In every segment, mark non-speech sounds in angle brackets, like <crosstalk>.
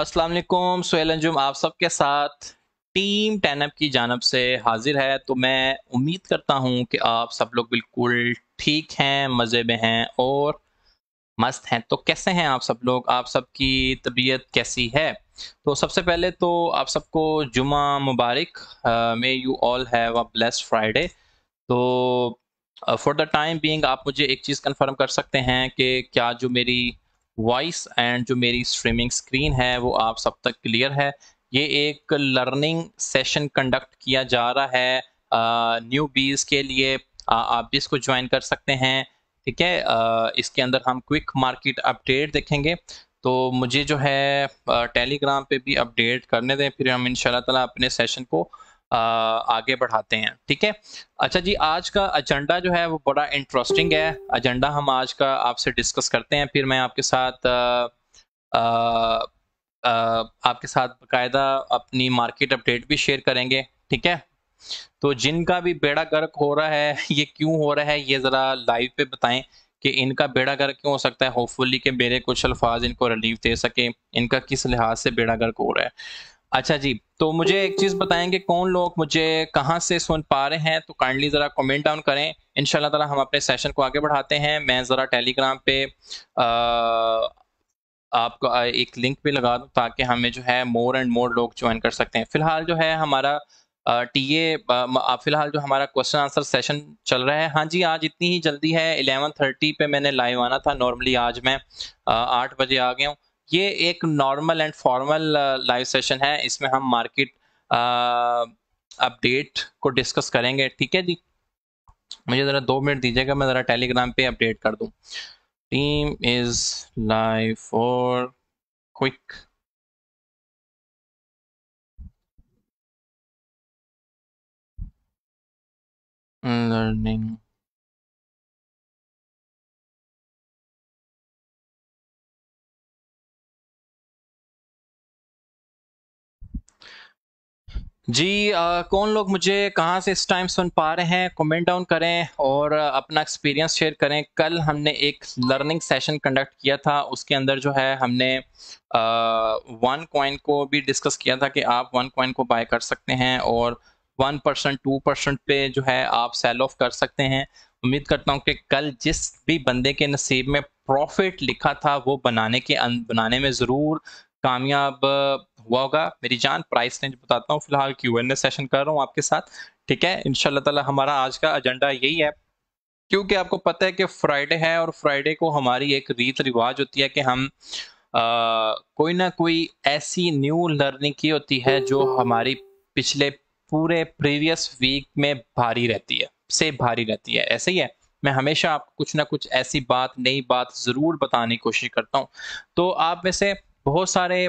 अस्सलाम वालेकुम सुहेल अंजुम आप सबके साथ टीम टैनअप की जानब से हाजिर है तो मैं उम्मीद करता हूँ कि आप सब लोग बिल्कुल ठीक हैं मज़े में हैं और मस्त हैं तो कैसे हैं आप सब लोग आप सबकी तबीयत कैसी है तो सबसे पहले तो आप सबको जुमा मुबारक may you all have a blessed Friday तो फॉर द टाइम बीइंग आप मुझे एक चीज़ कंफर्म कर सकते हैं कि क्या जो मेरी वॉइस एंड जो मेरी स्ट्रीमिंग स्क्रीन है वो आप सब तक क्लियर है ये एक लर्निंग सेशन कंडक्ट किया जा रहा है न्यू बीज के लिए आ, आप भी इसको ज्वाइन कर सकते हैं ठीक है आ, इसके अंदर हम क्विक मार्केट अपडेट देखेंगे तो मुझे जो है टेलीग्राम पे भी अपडेट करने दें फिर हम इन ताला अपने सेशन को आगे बढ़ाते हैं ठीक है अच्छा जी आज का एजेंडा जो है वो बड़ा इंटरेस्टिंग है एजेंडा हम आज का आपसे डिस्कस करते हैं फिर मैं आपके साथ आ, आ, आ, आपके साथ बाकायदा अपनी मार्केट अपडेट भी शेयर करेंगे ठीक है तो जिनका भी बेड़ा गर्क हो रहा है <laughs> ये क्यों हो रहा है ये ज़रा लाइव पे बताएं कि इनका बेड़ा गर्क क्यों हो सकता है होपफुली के मेरे कुछ अल्फाज इनको रिलीफ दे सके इनका किस लिहाज से बेड़ा गर्क हो रहा है अच्छा जी तो मुझे एक चीज बताएंगे कौन लोग मुझे कहाँ से सुन पा रहे हैं तो काइंडली जरा कमेंट डाउन करें इनशाला तला हम अपने सेशन को आगे बढ़ाते हैं मैं जरा टेलीग्राम पे आ, आपको एक लिंक भी लगा दूँ ताकि हमें जो है मोर एंड मोर लोग ज्वाइन कर सकते हैं फिलहाल जो है हमारा टी ए फिलहाल जो हमारा क्वेश्चन आंसर सेशन चल रहा है हाँ जी आज इतनी ही जल्दी है 11:30 पे मैंने लाइव आना था नॉर्मली आज मैं आठ बजे आ गया हूँ ये एक normal and formal live session है इसमें हम मार्केट अपडेट uh, को डिस्कस करेंगे ठीक है जी मुझे ज़रा दो मिनट दीजिएगा मैं ज़रा टेलीग्राम पे अपडेट कर दू team is live for quick -hmm. जी आ, कौन लोग मुझे कहाँ से इस टाइम सुन पा रहे हैं कमेंट डाउन करें और अपना एक्सपीरियंस शेयर करें कल हमने एक लर्निंग सेशन कंडक्ट किया था उसके अंदर जो है हमने वन कॉइन को भी डिस्कस किया था कि आप वन कॉइन को बाय कर सकते हैं और वन परसेंट टू परसेंट पे जो है आप सेल ऑफ कर सकते हैं उम्मीद करता हूँ कि कल जिस भी बंदे के नसीब में प्रॉफिट लिखा था वो बनाने के अं-, बनाने में ज़रूर कामयाब हुआ होगा मेरी जान प्राइस रेंज बताता हूँ फिलहाल क्यू एन ए सेशन कर रहा हूँ आपके साथ ठीक है इनशाला तला हमारा आज का एजेंडा यही है क्योंकि आपको पता है कि फ्राइडे है और फ्राइडे को हमारी एक रीत रिवाज होती है कि हम आ, कोई ना कोई ऐसी न्यू लर्निंग की होती है जो हमारी पिछले पूरे प्रीवियस वीक में भारी रहती है से भारी रहती है ऐसे ही है मैं हमेशा आपको कुछ ना कुछ ऐसी बात नई बात ज़रूर बताने की कोशिश करता हूँ तो आप में से बहुत सारे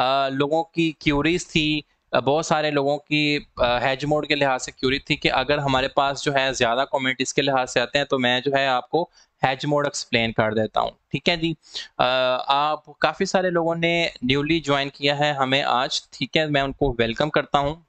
लोगों की क्यूरीज थी बहुत सारे लोगों की हैज मोड के लिहाज से क्यूरी थी कि अगर हमारे पास जो है ज़्यादा कॉमेंट इसके लिहाज से आते हैं तो मैं जो है आपको हैज मोड एक्सप्लेन कर देता हूँ ठीक है जी आप काफ़ी सारे लोगों ने न्यूली ज्वाइन किया है हमें आज ठीक है मैं उनको वेलकम करता हूँ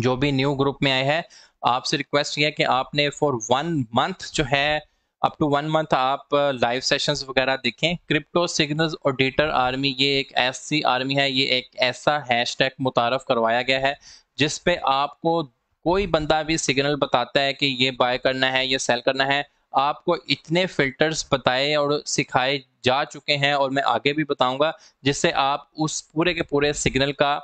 जो भी न्यू ग्रुप में आए हैं आपसे रिक्वेस्ट किया है कि आपने फॉर वन मंथ जो है अप टू वन मंथ आप लाइव uh, सेशंस वगैरह देखें क्रिप्टो सिग्नल्स ऑडिटर आर्मी ये एक ऐसी आर्मी है ये एक ऐसा हैशटैग मुतारफ करवाया गया है जिस पे आपको कोई बंदा भी सिग्नल बताता है कि ये बाय करना है ये सेल करना है आपको इतने फिल्टर्स बताए और सिखाए जा चुके हैं और मैं आगे भी बताऊंगा जिससे आप उस पूरे के पूरे सिग्नल का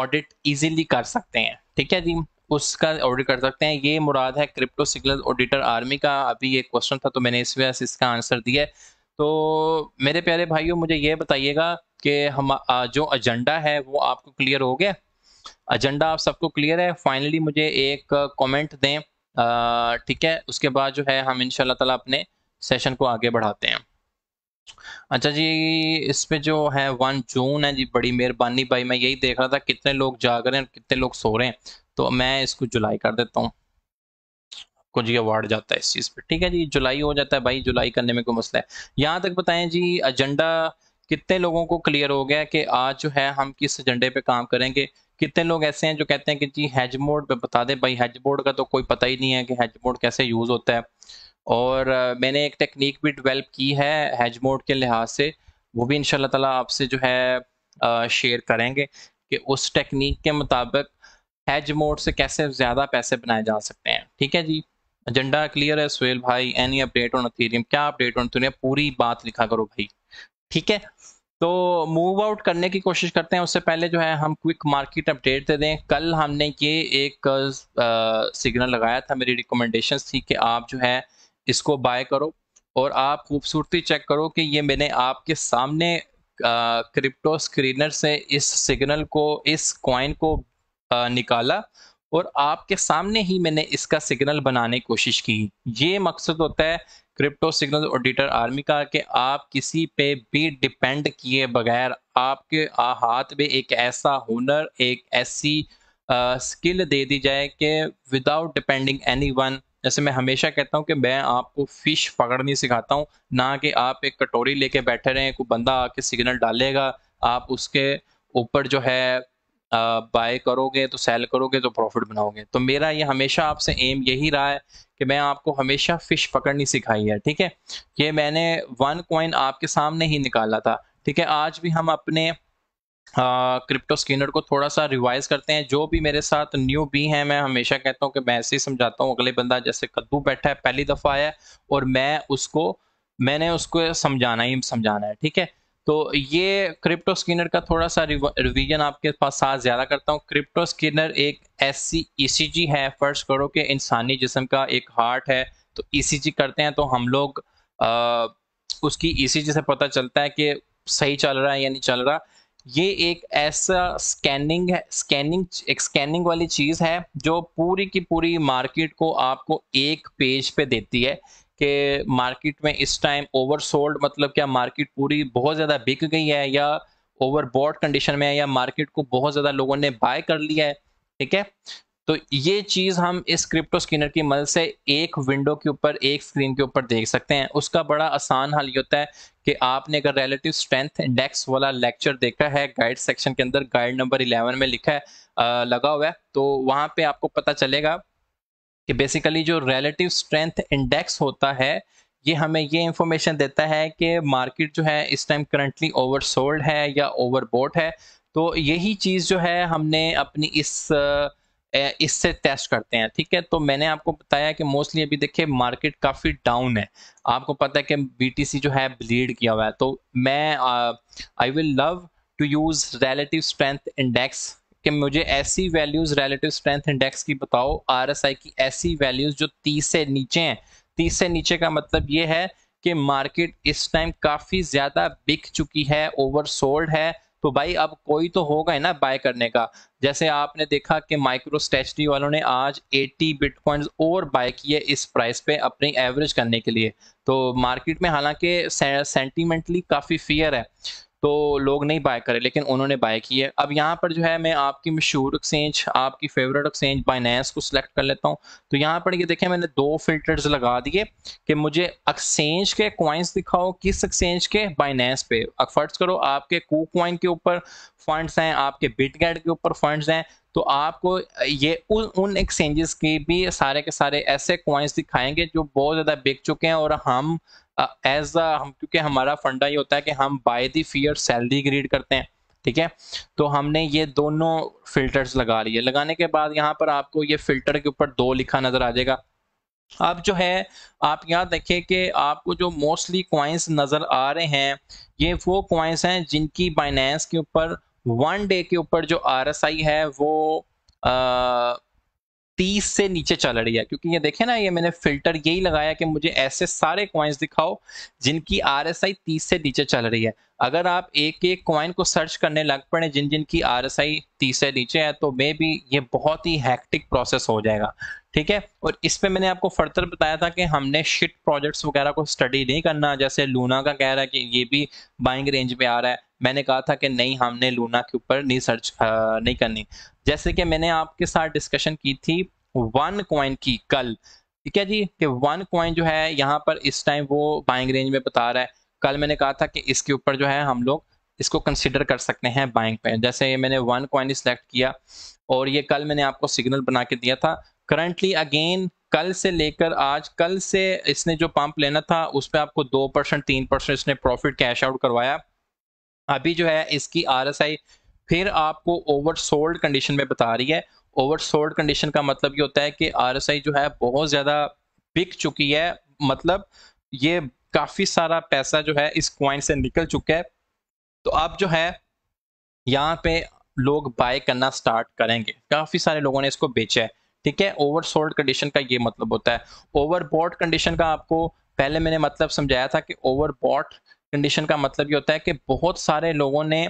ऑडिट uh, इजीली कर सकते हैं ठीक है जी उसका ऑडिट कर सकते हैं ये मुराद है क्रिप्टो सिग्नल ऑडिटर आर्मी का अभी एक क्वेश्चन था तो मैंने इस वजह से इसका आंसर दिया है तो मेरे प्यारे भाइयों मुझे ये बताइएगा कि हम जो एजेंडा है वो आपको क्लियर हो गया एजेंडा आप सबको क्लियर है फाइनली मुझे एक कमेंट दें ठीक है उसके बाद जो है हम इनशाला तला अपने सेशन को आगे बढ़ाते हैं अच्छा जी इस पे जो है वन जून है जी बड़ी मेहरबानी भाई मैं यही देख रहा था कितने लोग जाग रहे हैं कितने लोग सो रहे हैं तो मैं इसको जुलाई कर देता हूँ को जी अवार्ड जाता है इस चीज़ पर ठीक है जी जुलाई हो जाता है भाई जुलाई करने में कोई मसला है यहाँ तक बताएं जी एजेंडा कितने लोगों को क्लियर हो गया कि आज जो है हम किस एजेंडे पे काम करेंगे कितने लोग ऐसे हैं जो कहते हैं कि जी हेज मोड पे बता दें भाई हेज मोड का तो कोई पता ही नहीं है कि हेज मोड कैसे यूज़ होता है और मैंने एक टेक्निक भी डेवलप की है हैज मोड के लिहाज से वो भी इन ताला आपसे जो है शेयर करेंगे कि उस टेक्निक के मुताबिक हैज मोड से कैसे ज़्यादा पैसे बनाए जा सकते हैं ठीक है जी एजेंडा क्लियर है सुहेल भाई एनी अपडेट ऑन अथीरियम क्या अपडेट ऑन थीरियम पूरी बात लिखा करो भाई ठीक है तो मूव आउट करने की कोशिश करते हैं उससे पहले जो है हम क्विक मार्केट अपडेट दे दें कल हमने ये एक सिग्नल लगाया था मेरी रिकमेंडेशन थी कि आप जो है इसको बाय करो और आप खूबसूरती चेक करो कि ये मैंने आपके सामने क्रिप्टो स्क्रीनर से इस सिग्नल को इस कॉइन को निकाला और आपके सामने ही मैंने इसका सिग्नल बनाने की कोशिश की ये मकसद होता है क्रिप्टो सिग्नल ऑडिटर आर्मी का कि आप किसी पे भी डिपेंड किए बगैर आपके हाथ में एक ऐसा हुनर एक ऐसी स्किल दे दी जाए कि विदाउट डिपेंडिंग एनी वन जैसे मैं हमेशा कहता हूँ कि मैं आपको फिश पकड़नी सिखाता हूँ ना कि आप एक कटोरी लेके बैठे रहें कोई बंदा आके सिग्नल डालेगा आप उसके ऊपर जो है बाय करोगे तो सेल करोगे तो प्रॉफिट बनाओगे तो मेरा ये हमेशा आपसे एम यही रहा है कि मैं आपको हमेशा फिश पकड़नी सिखाई है ठीक है ये मैंने वन कॉइन आपके सामने ही निकाला था ठीक है आज भी हम अपने क्रिप्टो स्किनर को थोड़ा सा रिवाइज करते हैं जो भी मेरे साथ न्यू भी हैं मैं हमेशा कहता हूँ कि मैं ऐसे ही समझाता हूँ अगले बंदा जैसे कद्दू बैठा है पहली दफ़ा आया और मैं उसको मैंने उसको समझाना ही समझाना है ठीक है तो ये क्रिप्टो स्किनर का थोड़ा सा रिवीजन आपके पास साथ ज़्यादा करता हूँ क्रिप्टो स्किनर एक ऐसी ई e है फर्श करो कि इंसानी जिसम का एक हार्ट है तो ई e करते हैं तो हम लोग आ, उसकी ईसीजी e से पता चलता है कि सही चल रहा है या नहीं चल रहा ये एक ऐसा स्कैनिंग है स्कैनिंग एक स्कैनिंग वाली चीज़ है जो पूरी की पूरी मार्केट को आपको एक पेज पे देती है कि मार्केट में इस टाइम ओवरसोल्ड मतलब क्या मार्केट पूरी बहुत ज़्यादा बिक गई है या ओवरबॉड कंडीशन में है या मार्केट को बहुत ज़्यादा लोगों ने बाय कर लिया है ठीक है तो ये चीज़ हम इस क्रिप्टो स्क्रीनर की मदद से एक विंडो के ऊपर एक स्क्रीन के ऊपर देख सकते हैं उसका बड़ा आसान हल ये होता है कि आपने अगर रिलेटिव स्ट्रेंथ इंडेक्स वाला लेक्चर देखा है गाइड सेक्शन के अंदर गाइड नंबर 11 में लिखा है आ, लगा हुआ है तो वहाँ पे आपको पता चलेगा कि बेसिकली जो रिलेटिव स्ट्रेंथ इंडेक्स होता है ये हमें ये इंफॉर्मेशन देता है कि मार्केट जो है इस टाइम करंटली ओवरसोल्ड है या ओवरबोट है तो यही चीज़ जो है हमने अपनी इस इससे टेस्ट करते हैं ठीक है तो मैंने आपको बताया कि मोस्टली अभी देखिए मार्केट काफ़ी डाउन है आपको पता है कि बीटीसी जो है ब्लीड किया हुआ है तो मैं I will love to use relative strength index कि मुझे ऐसी वैल्यूज रिलेटिव स्ट्रेंथ इंडेक्स की बताओ आरएसआई की ऐसी वैल्यूज जो तीस से नीचे हैं तीस से नीचे का मतलब ये है कि मार्केट इस टाइम काफ़ी ज़्यादा बिक चुकी है ओवरसोल्ड है तो भाई अब कोई तो होगा ना बाय करने का जैसे आपने देखा कि माइक्रो स्टेचरी वालों ने आज 80 बिटकॉइन और बाय किए इस प्राइस पे अपनी एवरेज करने के लिए तो मार्केट में हालांकि सेंटीमेंटली काफ़ी फियर है तो लोग नहीं बाय करे लेकिन उन्होंने बाय की है अब यहाँ पर जो है मैं आपकी मशहूर एक्सचेंज आपकी फेवरेट एक्सचेंज बाइनेंस को सिलेक्ट कर लेता हूँ तो यहाँ पर ये देखें मैंने दो फिल्टर्स लगा दिए कि मुझे एक्सचेंज के क्वाइंस दिखाओ किस एक्सचेंज के बाइनेंस पे फर्ज करो आपके कू क्वाइन के ऊपर फंड्स हैं आपके बिटगेट के ऊपर फंड्स हैं तो आपको ये उन उन एक्सचेंजेस के भी सारे के सारे ऐसे क्वाइंस दिखाएंगे जो बहुत ज़्यादा बिक चुके हैं और हम एज uh, हम क्योंकि हमारा फंडा ये होता है कि हम बाय द फियर सैलरी ग्रीड करते हैं ठीक है तो हमने ये दोनों फिल्टर्स लगा लिए लगाने के बाद यहाँ पर आपको ये फिल्टर के ऊपर दो लिखा नज़र आ जाएगा अब जो है आप यहाँ देखें कि आपको जो मोस्टली क्वाइंस नज़र आ रहे हैं ये वो क्वाइंस हैं जिनकी बाइनेंस के ऊपर वन डे के ऊपर जो आर है वो आ, तीस से नीचे चल रही है क्योंकि ये देखे ना ये मैंने फिल्टर यही लगाया कि मुझे ऐसे सारे क्वाइंस दिखाओ जिनकी आर एस आई तीस से नीचे चल रही है अगर आप एक एक क्वाइन को सर्च करने लग पड़े जिन जिन की आर एस आई तीस से नीचे है तो मे भी ये बहुत ही हैक्टिक प्रोसेस हो जाएगा ठीक है और इस पे मैंने आपको फर्दर बताया था कि हमने शिट प्रोजेक्ट्स वगैरह को स्टडी नहीं करना जैसे लूना का कह रहा है कि ये भी बाइंग रेंज में आ रहा है मैंने कहा था कि नहीं हमने लूना के ऊपर नहीं सर्च नहीं करनी जैसे कि मैंने आपके साथ डिस्कशन की थी वन कॉइन की कल ठीक है जी कि वन कॉइन जो है यहाँ पर इस टाइम वो बाइंग रेंज में बता रहा है कल मैंने कहा था कि इसके ऊपर जो है हम लोग इसको कंसिडर कर सकते हैं बाइंग पे जैसे मैंने वन कॉइन सिलेक्ट किया और ये कल मैंने आपको सिग्नल बना के दिया था करंटली अगेन कल से लेकर आज कल से इसने जो पंप लेना था उस पर आपको दो परसेंट तीन परसेंट इसने प्रॉफिट कैश आउट करवाया अभी जो है इसकी आई फिर आपको ओवरसोल्ड कंडीशन में बता रही है ओवरसोल्ड कंडीशन का मतलब ये होता है कि आई जो है बहुत ज्यादा बिक चुकी है मतलब ये काफी सारा पैसा जो है इस क्वाइन से निकल चुका है तो अब जो है यहाँ पे लोग बाय करना स्टार्ट करेंगे काफी सारे लोगों ने इसको बेचा है ठीक है ओवरसोल्ड कंडीशन का ये मतलब होता है ओवरबॉट कंडीशन का आपको पहले मैंने मतलब समझाया था कि ओवरबॉट कंडीशन का मतलब ये होता है कि बहुत सारे लोगों ने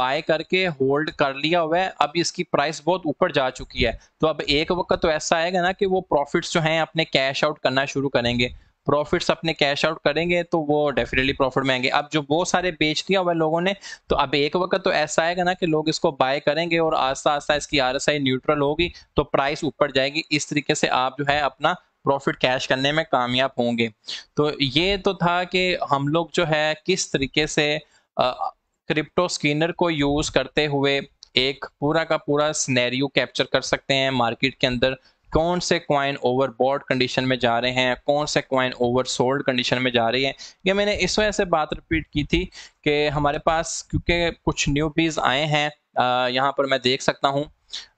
बाय करके होल्ड कर लिया हुआ है अब इसकी प्राइस बहुत ऊपर जा चुकी है तो अब एक वक्त तो ऐसा आएगा ना कि वो प्रॉफिट्स जो हैं अपने कैश आउट करना शुरू करेंगे प्रॉफिट्स अपने कैश आउट करेंगे तो वो डेफिनेटली प्रॉफिट में आएंगे अब जो बहुत सारे बेच दिया हुआ है लोगों ने तो अब एक वक्त तो ऐसा आएगा ना कि लोग इसको बाय करेंगे और आस्ता आस्ता इसकी आर न्यूट्रल होगी तो प्राइस ऊपर जाएगी इस तरीके से आप जो है अपना प्रॉफिट कैश करने में कामयाब होंगे तो ये तो था कि हम लोग जो है किस तरीके से क्रिप्टो स्किनर को यूज़ करते हुए एक पूरा का पूरा स्नैरियो कैप्चर कर सकते हैं मार्केट के अंदर कौन से क्वाइन ओवर बॉड कंडीशन में जा रहे हैं कौन से क्वाइन ओवर सोल्ड कंडीशन में जा रही है ये मैंने इस वजह से बात रिपीट की थी कि हमारे पास क्योंकि कुछ न्यू पीज आए हैं यहाँ पर मैं देख सकता हूँ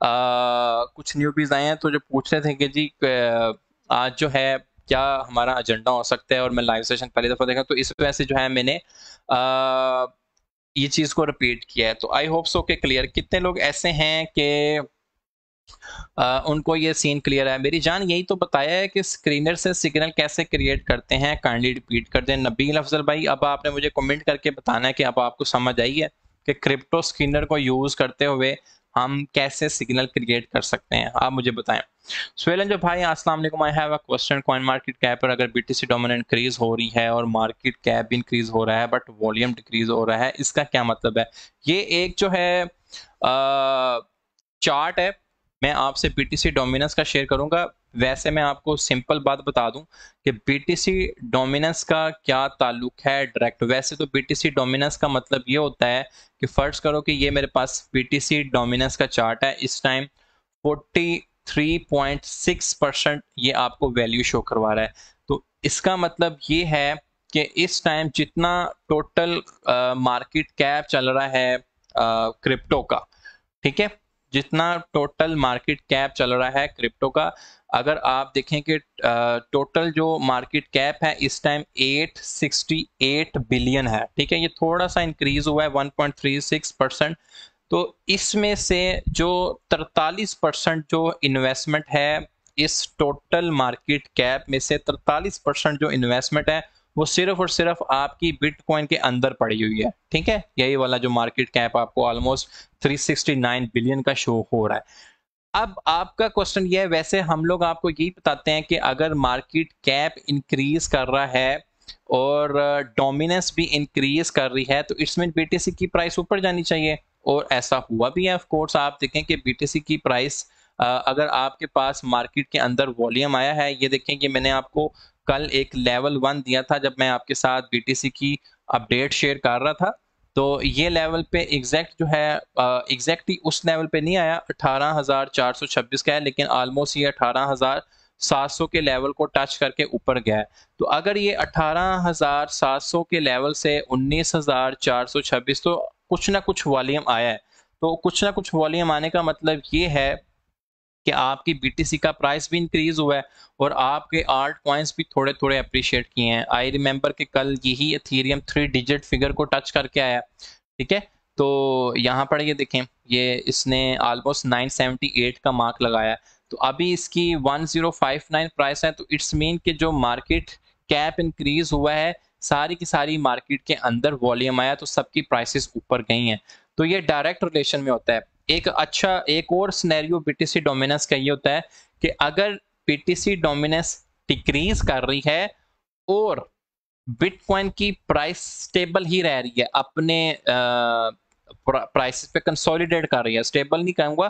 कुछ न्यू पीज आए हैं तो जो पूछ रहे थे कि जी आज जो है क्या हमारा एजेंडा हो सकता है और मैं लाइव सेशन पहली दफ़ा देखा तो इस वजह से जो है मैंने ये चीज़ को रिपीट किया है तो आई होप सो के क्लियर कितने लोग ऐसे हैं कि उनको ये सीन क्लियर है मेरी जान यही तो बताया है कि स्क्रीनर से सिग्नल कैसे क्रिएट करते हैं काइंडली रिपीट कर दें नबील अफजल भाई अब आपने मुझे कमेंट करके बताना है कि अब आपको समझ आई है कि क्रिप्टो स्क्रीनर को यूज़ करते हुए हम कैसे सिग्नल क्रिएट कर सकते हैं आप मुझे बताएं सुलन जो भाई अस्सलाम वालेकुम I have a question coin market cap पर अगर बीटीसी डोमिनेंट इंक्रीज हो रही है और मार्केट कैप भी इंक्रीज हो रहा है बट वॉल्यूम डिक्रीज हो रहा है इसका क्या मतलब है ये एक जो है आ, चार्ट है मैं आपसे बीटीसी डोमिनेंस का शेयर करूंगा वैसे मैं आपको सिंपल बात बता दूं कि बीटीसी डोमिनेंस का क्या ताल्लुक है डायरेक्ट वैसे तो बीटीसी डोमिनेंस का मतलब ये होता है कि फर्ज करो कि ये मेरे पास बीटीसी डोमिनेंस का चार्ट है इस टाइम 43.6 परसेंट ये आपको वैल्यू शो करवा रहा है तो इसका मतलब ये है कि इस टाइम जितना टोटल मार्केट कैप चल रहा है क्रिप्टो का ठीक है जितना टोटल मार्केट कैप चल रहा है क्रिप्टो का अगर आप देखें कि टोटल जो मार्केट कैप है इस टाइम 868 बिलियन है ठीक है ये थोड़ा सा इंक्रीज हुआ है 1.36 परसेंट तो इसमें से जो 43 परसेंट जो इन्वेस्टमेंट है इस टोटल मार्केट कैप में से 43 परसेंट जो इन्वेस्टमेंट है वो सिर्फ और सिर्फ आपकी बिटकॉइन के अंदर पड़ी हुई है ठीक है यही वाला जो मार्केट कैप आपको ऑलमोस्ट 369 बिलियन का शो हो रहा है अब आपका क्वेश्चन ये है वैसे हम लोग आपको यही बताते हैं कि अगर मार्केट कैप इंक्रीज कर रहा है और डोमिनेंस भी इंक्रीज कर रही है तो इट्स मीन बीटीसी की प्राइस ऊपर जानी चाहिए और ऐसा हुआ भी है ऑफ कोर्स आप देखें कि बीटीसी की प्राइस अगर आपके पास मार्केट के अंदर वॉल्यूम आया है ये देखें कि मैंने आपको कल एक लेवल वन दिया था जब मैं आपके साथ बीटीसी की अपडेट शेयर कर रहा था तो ये लेवल पे एग्जैक्ट जो है एग्जैक्टली उस लेवल पे नहीं आया 18,426 का है लेकिन ऑलमोस्ट ये 18,700 के लेवल को टच करके ऊपर गया है तो अगर ये 18,700 के लेवल से 19,426 तो कुछ ना कुछ वॉल्यूम आया है तो कुछ ना कुछ वॉल्यूम आने का मतलब ये है कि आपकी बीटीसी का प्राइस भी इंक्रीज हुआ है और आपके आर्ट कॉइन्स भी थोड़े थोड़े अप्रिशिएट किए हैं आई रिमेम्बर कि कल यही थीरियम थ्री डिजिट फिगर को टच करके आया ठीक है तो यहाँ पर ये देखें ये इसने ऑलमोस्ट 978 का मार्क लगाया तो अभी इसकी 1059 प्राइस है तो इट्स मीन कि जो मार्केट कैप इंक्रीज हुआ है सारी की सारी मार्केट के अंदर वॉल्यूम आया तो सबकी प्राइसेस ऊपर गई हैं तो ये डायरेक्ट रिलेशन में होता है एक अच्छा एक और स्नैरियो पीटीसी डोमिनेंस का ये होता है कि अगर पीटीसी डोमिनेंस डिक्रीज कर रही है और बिटकॉइन की प्राइस स्टेबल ही रह रही है अपने प्राइस पे कंसोलिडेट कर रही है स्टेबल नहीं कहूंगा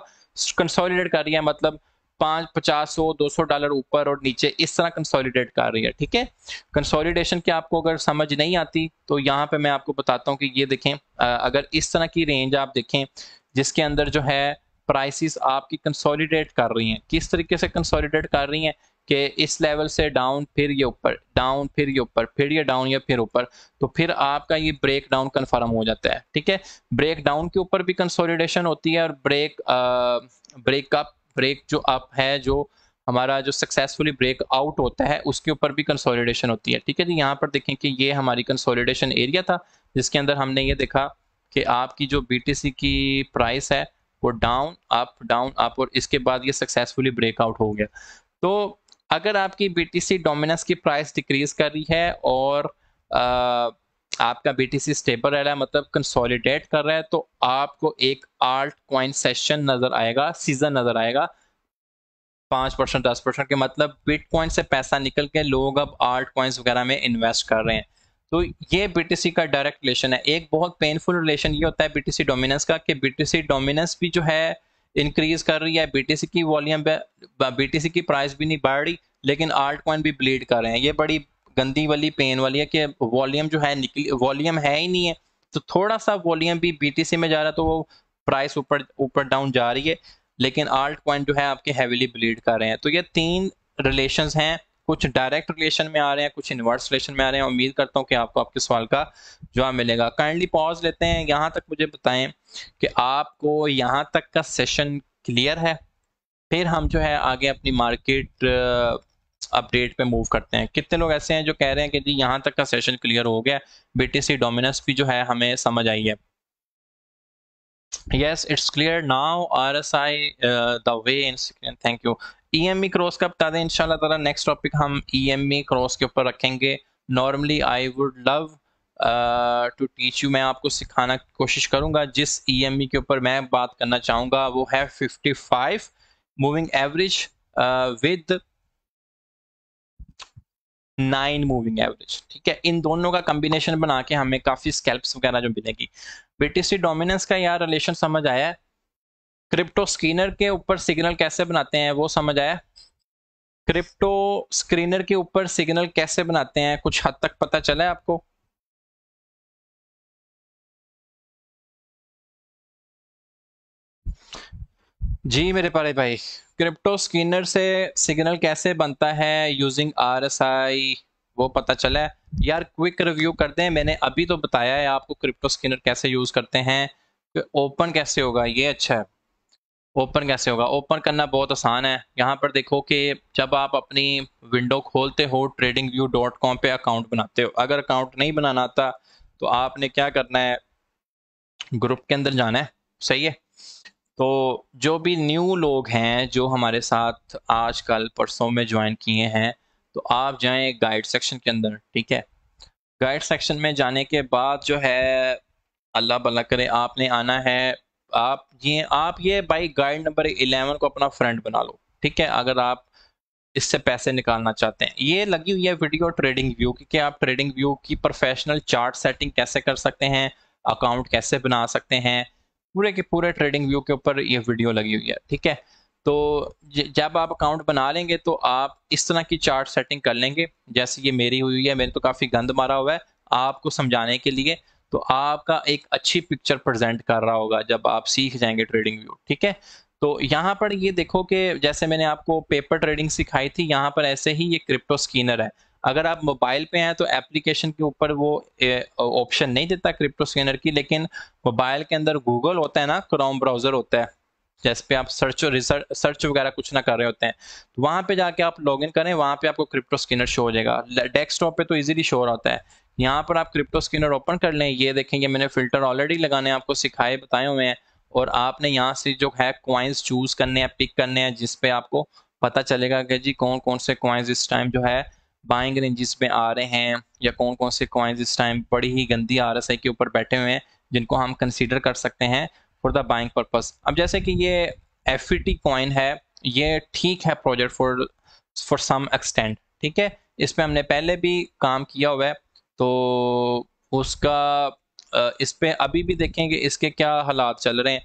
कंसोलिडेट कर रही है मतलब पांच पचास सौ दो सौ डॉलर ऊपर और नीचे इस तरह कंसोलिडेट कर रही है ठीक है कंसोलिडेशन की आपको अगर समझ नहीं आती तो यहाँ पे मैं आपको बताता हूँ कि ये देखें अगर इस तरह की रेंज आप देखें जिसके अंदर जो है प्राइसेस आपकी कंसोलिडेट कर रही हैं किस तरीके से कंसोलिडेट कर रही हैं कि इस लेवल से डाउन फिर ये ऊपर डाउन फिर ये ऊपर फिर ये डाउन या फिर ऊपर तो फिर आपका ये ब्रेक डाउन कन्फर्म हो जाता है ठीक है ब्रेक डाउन के ऊपर भी कंसोलिडेशन होती है और ब्रेक ब्रेक ब्रेक जो अप है जो हमारा जो सक्सेसफुली ब्रेक आउट होता है उसके ऊपर भी कंसोलिडेशन होती है ठीक है जी यहाँ पर देखें कि ये हमारी कंसोलिडेशन एरिया था जिसके अंदर हमने ये देखा कि आपकी जो बीटीसी की प्राइस है वो डाउन अप डाउन अप और इसके बाद ये सक्सेसफुली ब्रेकआउट हो गया तो अगर आपकी सी डोमिनेंस की प्राइस डिक्रीज कर रही है और आ, आपका बीटीसी स्टेबल रह रहा है मतलब कंसोलिडेट कर रहा है तो आपको एक आर्ट क्वाइन सेशन नजर आएगा सीजन नजर आएगा पाँच परसेंट दस परसेंट के मतलब बिट कॉइन से पैसा निकल के लोग अब आर्ट क्वाइंस वगैरह में इन्वेस्ट कर रहे हैं तो ये बीटीसी का डायरेक्ट रिलेशन है एक बहुत पेनफुल रिलेशन ये होता है बीटीसी डोमिनेंस का कि बीटीसी डोमिनेंस भी जो है इंक्रीज कर रही है बीटीसी की वॉल्यूम बीटीसी की प्राइस भी नहीं बढ़ रही लेकिन आर्ट कॉइन भी ब्लीड कर रहे हैं ये बड़ी गंदी वाली पेन वाली है कि वॉल्यूम जो है निकली वॉल्यूम है ही नहीं है तो थोड़ा सा वॉल्यूम भी बीटीसी में जा रहा है तो वो प्राइस ऊपर ऊपर डाउन जा रही है लेकिन आर्ट कॉइन जो है आपके हैविली ब्लीड कर रहे हैं तो ये तीन रिलेशन हैं कुछ डायरेक्ट रिलेशन में आ रहे हैं कुछ इन्वर्स रिलेशन में आ रहे हैं उम्मीद करता हूँ कि आपको आपके सवाल का जवाब मिलेगा काइंडली पॉज लेते हैं यहाँ तक मुझे बताएं कि आपको यहाँ तक का सेशन क्लियर है फिर हम जो है आगे अपनी मार्केट अपडेट पे मूव करते हैं कितने लोग ऐसे हैं जो कह रहे हैं कि जी यहाँ तक का सेशन क्लियर हो गया बीटीसी डोमिनस भी जो है हमें समझ आई है yes it's clear now rsi uh, the way in thank you E e cross e का बता दें इनशाला तला नेक्स्ट टॉपिक हम ई e क्रॉस के ऊपर रखेंगे normally I would love to teach you मैं आपको सिखाना कोशिश करूंगा जिस ई के ऊपर मैं बात करना चाहूंगा वो है 55 moving average with nine moving average ठीक है इन दोनों का कम्बिनेशन बना के हमें काफ़ी स्कैल्प्स वगैरह जो मिलेगी बीटीसी डोमिनेंस का यार रिलेशन समझ आया है क्रिप्टो स्क्रीनर के ऊपर सिग्नल कैसे बनाते हैं वो समझ आया क्रिप्टो स्क्रीनर के ऊपर सिग्नल कैसे बनाते हैं कुछ हद तक पता चला है आपको जी मेरे प्यारे भाई क्रिप्टो स्क्रीनर से सिग्नल कैसे बनता है यूजिंग आरएसआई वो पता चला है यार क्विक रिव्यू करते हैं मैंने अभी तो बताया है आपको क्रिप्टो स्क्रीनर कैसे यूज़ करते हैं ओपन कैसे होगा ये अच्छा है ओपन कैसे होगा ओपन करना बहुत आसान है यहाँ पर देखो कि जब आप अपनी विंडो खोलते हो ट्रेडिंग व्यू डॉट कॉम पर अकाउंट बनाते हो अगर अकाउंट नहीं बनाना आता तो आपने क्या करना है ग्रुप के अंदर जाना है सही है तो जो भी न्यू लोग हैं जो हमारे साथ आज कल परसों में ज्वाइन किए हैं तो आप जाएं गाइड सेक्शन के अंदर ठीक है गाइड सेक्शन में जाने के बाद जो है अल्लाह भला करे आपने आना है आप ये आप ये भाई गाइड नंबर 11 को अपना फ्रेंड बना लो ठीक है अगर आप इससे पैसे निकालना चाहते हैं ये लगी हुई है वीडियो ट्रेडिंग व्यू की कि आप ट्रेडिंग व्यू की प्रोफेशनल चार्ट सेटिंग कैसे कर सकते हैं अकाउंट कैसे बना सकते हैं पूरे के पूरे ट्रेडिंग व्यू के ऊपर ये वीडियो लगी हुई है ठीक है तो जब आप अकाउंट बना लेंगे तो आप इस तरह की चार्ट सेटिंग कर लेंगे जैसे ये मेरी हुई है मैंने तो काफ़ी गंद मारा हुआ है आपको समझाने के लिए तो आपका एक अच्छी पिक्चर प्रेजेंट कर रहा होगा जब आप सीख जाएंगे ट्रेडिंग व्यू ठीक है तो यहाँ पर ये देखो कि जैसे मैंने आपको पेपर ट्रेडिंग सिखाई थी यहाँ पर ऐसे ही ये क्रिप्टो स्कीनर है अगर आप मोबाइल पे हैं तो एप्लीकेशन के ऊपर वो ऑप्शन नहीं देता क्रिप्टो स्कैनर की लेकिन मोबाइल के अंदर गूगल होता है ना क्रोम ब्राउजर होता है जैसे पे आप सर्च रिसर्च सर्च वगैरह कुछ ना कर रहे होते हैं तो वहाँ पे जाके आप लॉगिन करें वहाँ पे आपको क्रिप्टो स्कैनर शो हो जाएगा डेस्कटॉप पे तो इजीली शो हो रहा होता है यहाँ पर आप क्रिप्टो स्कैनर ओपन कर लें ये देखें ये मैंने फिल्टर ऑलरेडी लगाने आपको सिखाए बताए हुए हैं और आपने यहाँ से जो है क्वाइंस चूज करने हैं पिक करने हैं जिसपे आपको पता चलेगा कि जी कौन कौन से क्वाइंस इस टाइम जो है बाइंग रेंजिस में आ रहे हैं या कौन कौन से क्वाइंस इस टाइम बड़ी ही गंदी आर एस आई के ऊपर बैठे हुए हैं जिनको हम कंसिडर कर सकते हैं फॉर द बाइंग पर्पज अब जैसे कि ये एफ टी कॉइन है ये ठीक है project for for some extend ठीक है इस पर हमने पहले भी काम किया हुआ है तो उसका इस पर अभी भी देखेंगे इसके क्या हालात चल रहे हैं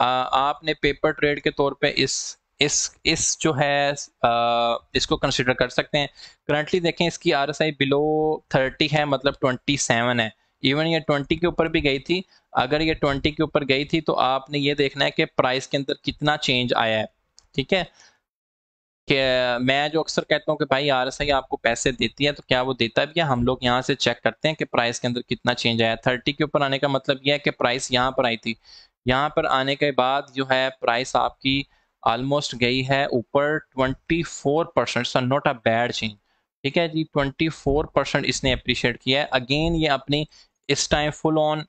आ, आपने पेपर ट्रेड के तौर पे इस इस इस जो है आ, इसको कंसिडर कर सकते हैं करंटली देखें इसकी आर बिलो थर्टी है मतलब ट्वेंटी सेवन है इवन ये ट्वेंटी के ऊपर भी गई थी अगर ये ट्वेंटी के ऊपर गई थी तो आपने ये देखना है कि प्राइस के अंदर कितना चेंज आया है ठीक है कि मैं जो अक्सर कहता हूँ कि भाई आर एस आई आपको पैसे देती है तो क्या वो देता भी है हम लोग यहाँ से चेक करते हैं कि प्राइस के अंदर कितना चेंज आया थर्टी के ऊपर आने का मतलब यह है कि प्राइस यहाँ पर आई थी यहाँ पर आने के बाद जो है प्राइस आपकी ऑलमोस्ट गई है ऊपर twenty four percent sir not a bad change ठीक है जी ट्वेंटी फोर परसेंट इसने अप्रिशिएट किया है अगेन ये अपनी इस time full on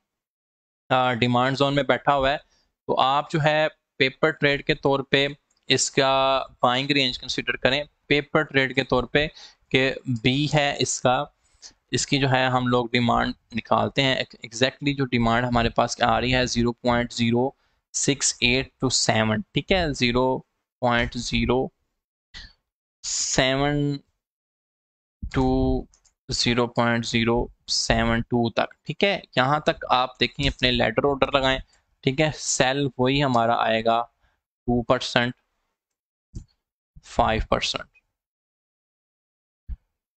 demand zone में बैठा हुआ है तो आप जो है पेपर ट्रेड के तौर पर इसका बाइंग रेंज कंसिडर करें पेपर ट्रेड के तौर पे कि बी है इसका इसकी जो है हम लोग डिमांड निकालते हैं एग्जैक्टली exactly जो डिमांड हमारे पास आ रही है zero point zero six eight two seven ठीक है zero point zero seven two zero point zero seven two तक ठीक है यहाँ तक आप देखें अपने लेटर ऑर्डर लगाएं ठीक है सेल वही हमारा आएगा टू परसेंट फाइव परसेंट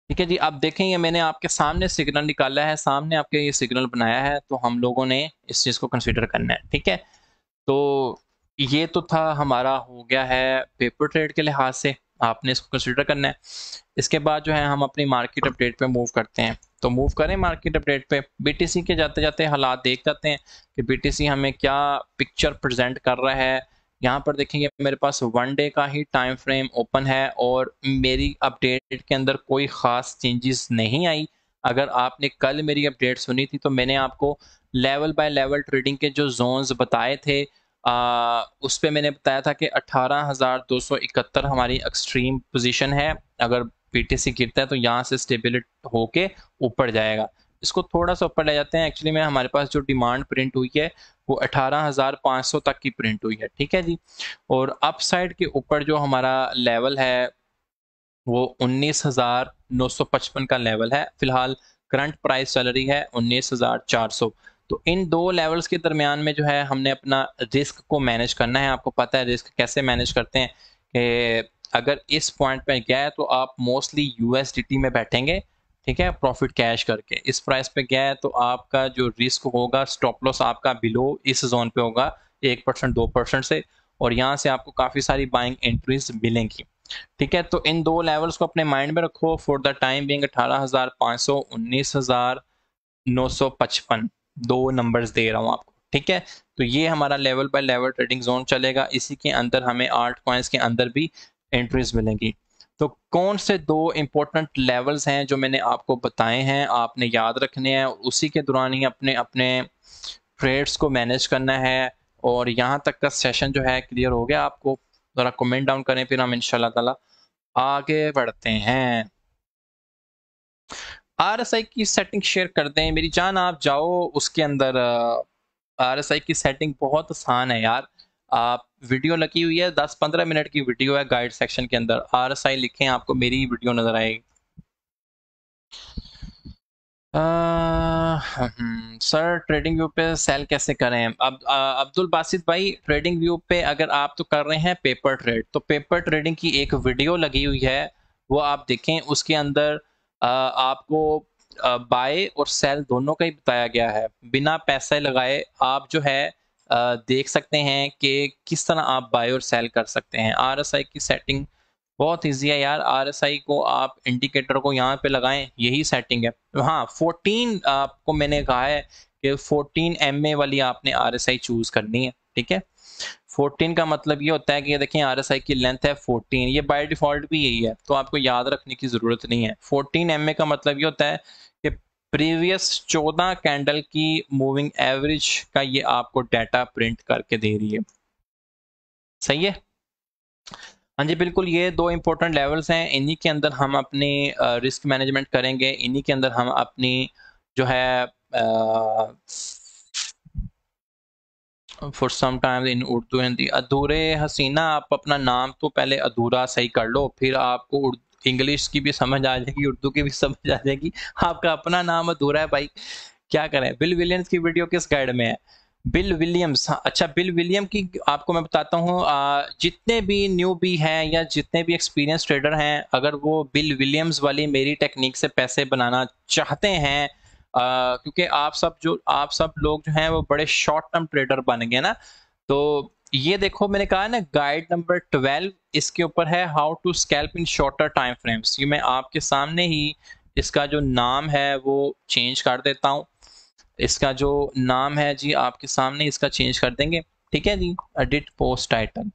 ठीक है जी आप देखें ये मैंने आपके सामने सिग्नल निकाला है सामने आपके ये सिग्नल बनाया है तो हम लोगों ने इस चीज़ को कंसिडर करना है ठीक है तो ये तो था हमारा हो गया है पेपर ट्रेड के लिहाज से आपने इसको कंसिडर करना है इसके बाद जो है हम अपनी मार्केट अपडेट पे मूव करते हैं तो मूव करें मार्केट अपडेट पे बीटीसी के जाते जाते हालात देख जाते हैं कि बीटीसी हमें क्या पिक्चर प्रेजेंट कर रहा है यहाँ पर देखेंगे मेरे पास वन डे का ही टाइम फ्रेम ओपन है और मेरी अपडेट के अंदर कोई ख़ास चेंजेस नहीं आई अगर आपने कल मेरी अपडेट सुनी थी तो मैंने आपको लेवल बाय लेवल ट्रेडिंग के जो जोन्स बताए थे आ, उस पर मैंने बताया था कि 18,271 हमारी एक्सट्रीम पोजीशन है अगर पीटीसी गिरता है तो यहाँ से स्टेबिलिट होके ऊपर जाएगा इसको थोड़ा सा ऊपर ले जाते हैं एक्चुअली में हमारे पास जो डिमांड प्रिंट हुई है वो 18,500 तक की प्रिंट हुई है ठीक है जी और अप साइड के ऊपर जो हमारा लेवल है वो 19,955 का लेवल है फिलहाल करंट प्राइस सैलरी है 19,400 तो इन दो लेवल्स के दरमियान में जो है हमने अपना रिस्क को मैनेज करना है आपको पता है रिस्क कैसे मैनेज करते हैं कि अगर इस पॉइंट पे गया है तो आप मोस्टली यूएसडीटी में बैठेंगे ठीक है प्रॉफिट कैश करके इस प्राइस पे गया है तो आपका जो रिस्क होगा स्टॉप लॉस आपका बिलो इस जोन पे होगा एक परसेंट दो परसेंट से और यहाँ से आपको काफ़ी सारी बाइंग एंट्रीज मिलेंगी ठीक है तो इन दो लेवल्स को अपने माइंड में रखो फॉर द टाइम बिंग अठारह हजार पाँच सौ उन्नीस हजार नौ सौ पचपन दो नंबर्स दे रहा हूँ आपको ठीक है तो ये हमारा level by level trading zone चलेगा इसी के अंदर हमें आर्ट पॉइंट्स के अंदर भी एंट्रीज मिलेंगी तो कौन से दो इम्पोर्टेंट लेवल्स हैं जो मैंने आपको बताए हैं आपने याद रखने हैं उसी के दौरान ही अपने अपने ट्रेड्स को मैनेज करना है और यहाँ तक का सेशन जो है क्लियर हो गया आपको ज़रा कमेंट डाउन करें फिर हम इनशाला तला आगे बढ़ते हैं आर एस आई की सेटिंग शेयर कर दें मेरी जान आप जाओ उसके अंदर आर एस आई की सेटिंग बहुत आसान है यार आप वीडियो लगी हुई है दस पंद्रह मिनट की वीडियो है गाइड सेक्शन के अंदर आर एस आई लिखे आपको मेरी वीडियो नजर आएगी सर ट्रेडिंग व्यू पे सेल कैसे करें अब अब्दुल बासित भाई ट्रेडिंग व्यू पे अगर आप तो कर रहे हैं पेपर ट्रेड तो पेपर ट्रेडिंग की एक वीडियो लगी हुई है वो आप देखें उसके अंदर आ, आपको बाय और सेल दोनों का ही बताया गया है बिना पैसे लगाए आप जो है देख सकते हैं कि किस तरह आप बाय और सेल कर सकते हैं आरएसआई की सेटिंग बहुत ईजी है यार आरएसआई को आप इंडिकेटर को यहाँ पे लगाएं यही सेटिंग है हाँ फोर्टीन आपको मैंने कहा है कि फोर्टीन एम वाली आपने आई चूज करनी है ठीक है 14 का मतलब ये होता है कि आर देखें आई की लेंथ है 14 ये बाय डिफॉल्ट भी यही है तो आपको याद रखने की ज़रूरत नहीं है 14 एम का मतलब ये होता है प्रीवियस 14 कैंडल की मूविंग एवरेज का ये आपको डाटा प्रिंट करके दे रही है सही है हाँ जी बिल्कुल ये दो इंपॉर्टेंट लेवल्स हैं इन्हीं के अंदर हम अपने रिस्क मैनेजमेंट करेंगे इन्हीं के अंदर हम अपनी जो है for some time in Urdu Hindi अधूरे हसीना आप अपना नाम तो पहले अधूरा सही कर लो फिर आपको उर्दू इंग्लिश की भी समझ आ जाएगी उर्दू की भी समझ आ जाएगी आपका अपना नाम अधूरा है भाई क्या करें बिल विलियम्स की वीडियो किस गाइड में है बिल विलियम्स हाँ अच्छा बिल विलियम की आपको मैं बताता हूँ जितने भी न्यू भी हैं या जितने भी एक्सपीरियंस ट्रेडर हैं अगर वो बिल विलियम्स वाली मेरी टेक्निक से पैसे बनाना चाहते हैं क्योंकि आप सब जो आप सब लोग जो हैं वो बड़े शॉर्ट टर्म ट्रेडर बन गए ना तो ये देखो मैंने कहा ना गाइड नंबर ट्वेल्व इसके ऊपर है how to scalp in shorter time frames ये मैं आपके सामने ही इसका जो नाम है वो चेंज कर देता हूँ इसका जो नाम है जी आपके सामने इसका चेंज कर देंगे ठीक है जी एडिट पोस्ट टाइटल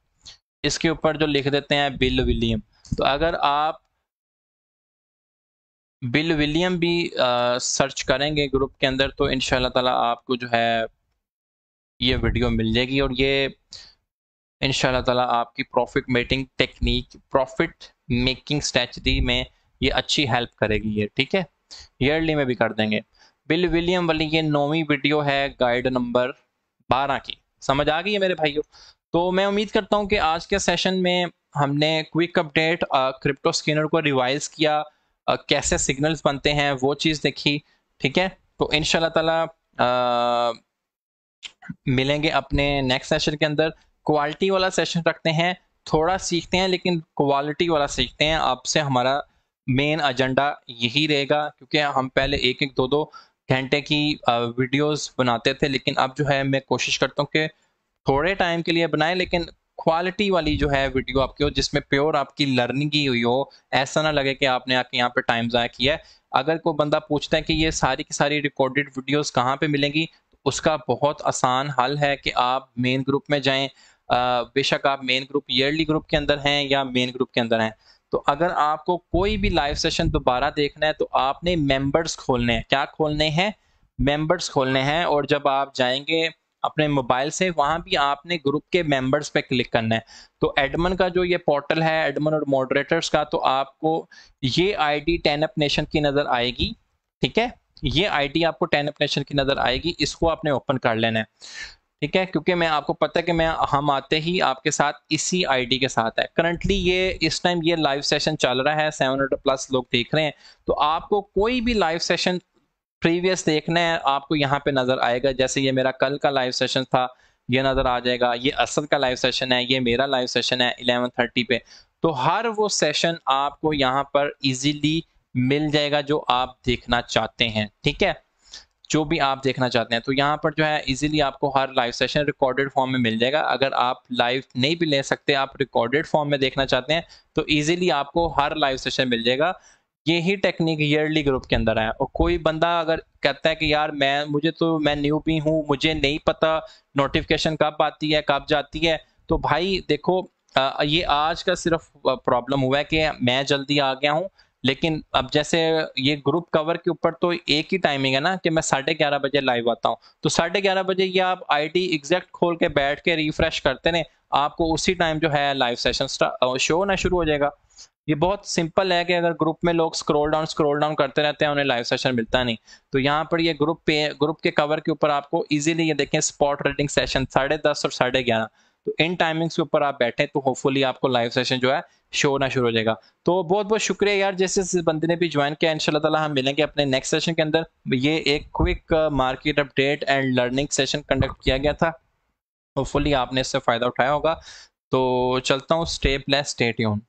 इसके ऊपर जो लिख देते हैं बिल विलियम तो अगर आप बिल विलियम भी आ, सर्च करेंगे ग्रुप के अंदर तो इन ताला आपको जो है ये वीडियो मिल जाएगी और ये इन तला आपकी profit making technique profit making strategy में ये अच्छी हेल्प करेगी ये ठीक है ईयरली में भी कर देंगे बिल विलियम वाली ये नौवीं वीडियो है गाइड नंबर बारह की समझ आ गई है मेरे भाइयों तो मैं उम्मीद करता हूँ कि आज के सेशन में हमने क्विक अपडेट क्रिप्टो स्कैनर को रिवाइज किया आ, कैसे सिग्नल्स बनते हैं वो चीज़ देखी ठीक है तो इनशाला तला आ, मिलेंगे अपने नेक्स्ट सेशन के अंदर क्वालिटी वाला सेशन रखते हैं थोड़ा सीखते हैं लेकिन क्वालिटी वाला सीखते हैं आपसे हमारा मेन एजेंडा यही रहेगा क्योंकि हम पहले एक एक दो दो घंटे की वीडियोस बनाते थे लेकिन अब जो है मैं कोशिश करता हूँ कि थोड़े टाइम के लिए बनाएं लेकिन क्वालिटी वाली जो है वीडियो आपकी हो जिसमें प्योर आपकी लर्निंग ही हुई हो ऐसा ना लगे कि आपने आके यहाँ पे टाइम ज़ाया किया है अगर कोई बंदा पूछता है कि ये सारी की सारी रिकॉर्डेड वीडियोज कहाँ पे मिलेंगी तो उसका बहुत आसान हल है कि आप मेन ग्रुप में जाएं बेशक आप मेन ग्रुप ईयरली ग्रुप के अंदर हैं या मेन ग्रुप के अंदर हैं तो अगर आपको कोई भी लाइव सेशन दोबारा देखना है तो आपने मेंबर्स खोलने हैं क्या खोलने हैं मेंबर्स खोलने हैं और जब आप जाएंगे अपने मोबाइल से वहां भी आपने ग्रुप के मेंबर्स पे क्लिक करना है तो एडमन का जो ये पोर्टल है एडमन और मॉडरेटर्स का तो आपको ये आईडी टेन अप नेशन की नज़र आएगी ठीक है ये आईडी आपको टेन अप नेशन की नज़र आएगी इसको आपने ओपन कर लेना है ठीक है क्योंकि मैं आपको पता है कि मैं हम आते ही आपके साथ इसी आईडी के साथ है करंटली ये इस टाइम ये लाइव सेशन चल रहा है सेवन हंड्रेड प्लस लोग देख रहे हैं तो आपको कोई भी लाइव सेशन प्रीवियस देखना है आपको यहाँ पे नज़र आएगा जैसे ये मेरा कल का लाइव सेशन था ये नज़र आ जाएगा ये असल का लाइव सेशन है ये मेरा लाइव सेशन है इलेवन थर्टी पे तो हर वो सेशन आपको यहाँ पर इजिली मिल जाएगा जो आप देखना चाहते हैं ठीक है जो भी आप देखना चाहते हैं तो यहाँ पर जो है इजीली आपको हर लाइव सेशन रिकॉर्डेड फॉर्म में मिल जाएगा अगर आप लाइव नहीं भी ले सकते आप रिकॉर्डेड फॉर्म में देखना चाहते हैं तो ईजिली आपको हर लाइव सेशन मिल जाएगा यही टेक्निक ईयरली ग्रुप के अंदर है और कोई बंदा अगर कहता है कि यार मैं मुझे तो मैं न्यू भी हूँ मुझे नहीं पता नोटिफिकेशन कब आती है कब जाती है तो भाई देखो ये आज का सिर्फ प्रॉब्लम हुआ है कि मैं जल्दी आ गया हूँ लेकिन अब जैसे ये ग्रुप कवर के ऊपर तो एक ही टाइमिंग है ना कि मैं साढ़े ग्यारह बजे लाइव आता हूँ तो साढ़े ग्यारह बजे ये आप आईडी एग्जैक्ट खोल के बैठ के रिफ्रेश करते ना आपको उसी टाइम जो है लाइव सेशन शो होना शुरू हो जाएगा ये बहुत सिंपल है कि अगर ग्रुप में लोग स्क्रॉल डाउन स्क्रॉल डाउन करते रहते हैं उन्हें लाइव सेशन मिलता नहीं तो यहाँ पर ये ग्रुप पे ग्रुप के कवर के ऊपर आपको इजीली ये देखें स्पॉट रेडिंग सेशन साढ़े दस और साढ़े ग्यारह तो इन टाइमिंग्स के ऊपर आप बैठे तो होपफुली आपको लाइव सेशन जो है शो होना शुरू हो जाएगा तो बहुत बहुत शुक्रिया यार जैसे जिस बंदे ने भी ज्वाइन किया इनशाला तला हम मिलेंगे अपने नेक्स्ट सेशन के अंदर ये एक quick market update and learning session conduct किया गया था होपफुली आपने इससे फ़ायदा उठाया होगा तो चलता हूँ स्टे प्लस स्टे ट्यून